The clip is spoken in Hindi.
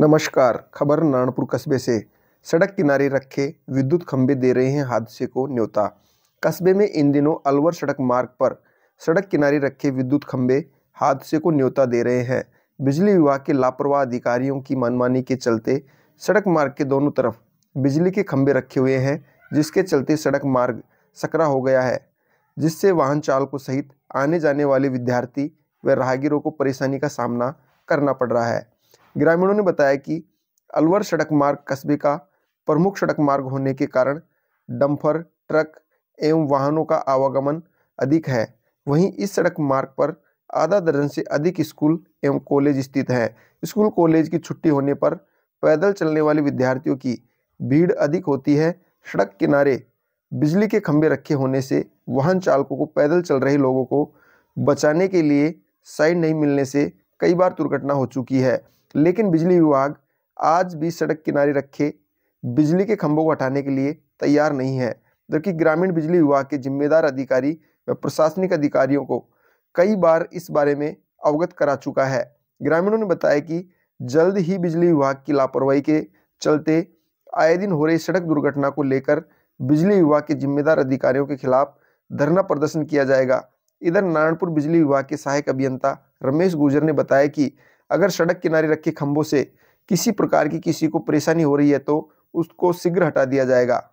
नमस्कार खबर नारणपुर कस्बे से सड़क किनारे रखे विद्युत खंभे दे रहे हैं हादसे को न्योता कस्बे में इन दिनों अलवर सड़क मार्ग पर सड़क किनारे रखे विद्युत खंभे हादसे को न्योता दे रहे हैं बिजली विभाग के लापरवाह अधिकारियों की मनमानी के चलते सड़क मार्ग के दोनों तरफ बिजली के खंभे रखे हुए हैं जिसके चलते सड़क मार्ग सकरा हो गया है जिससे वाहन चालकों सहित आने जाने वाले विद्यार्थी व राहगीरों को परेशानी का सामना करना पड़ रहा है ग्रामीणों ने बताया कि अलवर सड़क मार्ग कस्बे का प्रमुख सड़क मार्ग होने के कारण डम्फर ट्रक एवं वाहनों का आवागमन अधिक है वहीं इस सड़क मार्ग पर आधा दर्जन से अधिक स्कूल एवं कॉलेज स्थित हैं स्कूल कॉलेज की छुट्टी होने पर पैदल चलने वाले विद्यार्थियों की भीड़ अधिक होती है सड़क किनारे बिजली के खंभे रखे होने से वाहन चालकों को पैदल चल रहे लोगों को बचाने के लिए साइड नहीं मिलने से कई बार दुर्घटना हो चुकी है लेकिन बिजली विभाग आज भी सड़क किनारे रखे बिजली के खंभों को हटाने के लिए तैयार नहीं है जबकि ग्रामीण बिजली विभाग के जिम्मेदार अधिकारी व प्रशासनिक अधिकारियों को कई बार इस बारे में अवगत करा चुका है ग्रामीणों ने बताया कि जल्द ही बिजली विभाग की लापरवाही के चलते आए दिन हो रही सड़क दुर्घटना को लेकर बिजली विभाग के जिम्मेदार अधिकारियों के खिलाफ धरना प्रदर्शन किया जाएगा इधर नारायणपुर बिजली विभाग के सहायक अभियंता रमेश गुजर ने बताया कि अगर सड़क किनारे रखे खंभों से किसी प्रकार की किसी को परेशानी हो रही है तो उसको शीघ्र हटा दिया जाएगा